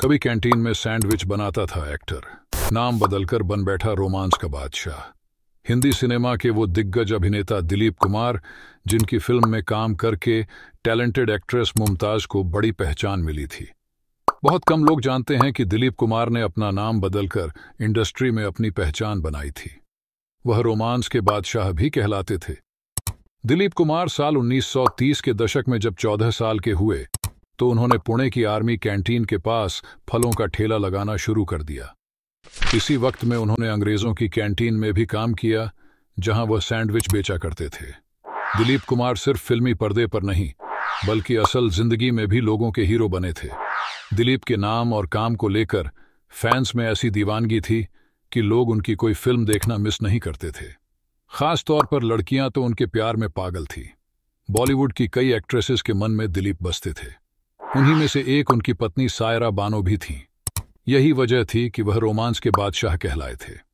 कभी कैंटीन में सैंडविच बनाता था एक्टर नाम बदलकर बन बैठा रोमांस का बादशाह हिंदी सिनेमा के वो दिग्गज अभिनेता दिलीप कुमार जिनकी फिल्म में काम करके टैलेंटेड एक्ट्रेस मुमताज को बड़ी पहचान मिली थी बहुत कम लोग जानते हैं कि दिलीप कुमार ने अपना नाम बदलकर इंडस्ट्री में अपनी पहचान बनाई थी वह रोमांस के बादशाह भी कहलाते थे दिलीप कुमार साल 1930 के दशक में जब 14 साल के हुए तो उन्होंने पुणे की आर्मी कैंटीन के पास फलों का ठेला लगाना शुरू कर दिया इसी वक्त में उन्होंने अंग्रेजों की कैंटीन में भी काम किया जहां वह सैंडविच बेचा करते थे दिलीप कुमार सिर्फ फिल्मी पर्दे पर नहीं बल्कि असल जिंदगी में भी लोगों के हीरो बने थे दिलीप के नाम और काम को लेकर फैंस में ऐसी दीवानगी थी कि लोग उनकी कोई फिल्म देखना मिस नहीं करते थे खास तौर पर लड़कियां तो उनके प्यार में पागल थी बॉलीवुड की कई एक्ट्रेसेस के मन में दिलीप बसते थे उन्हीं में से एक उनकी पत्नी सायरा बानो भी थी यही वजह थी कि वह रोमांस के बादशाह कहलाए थे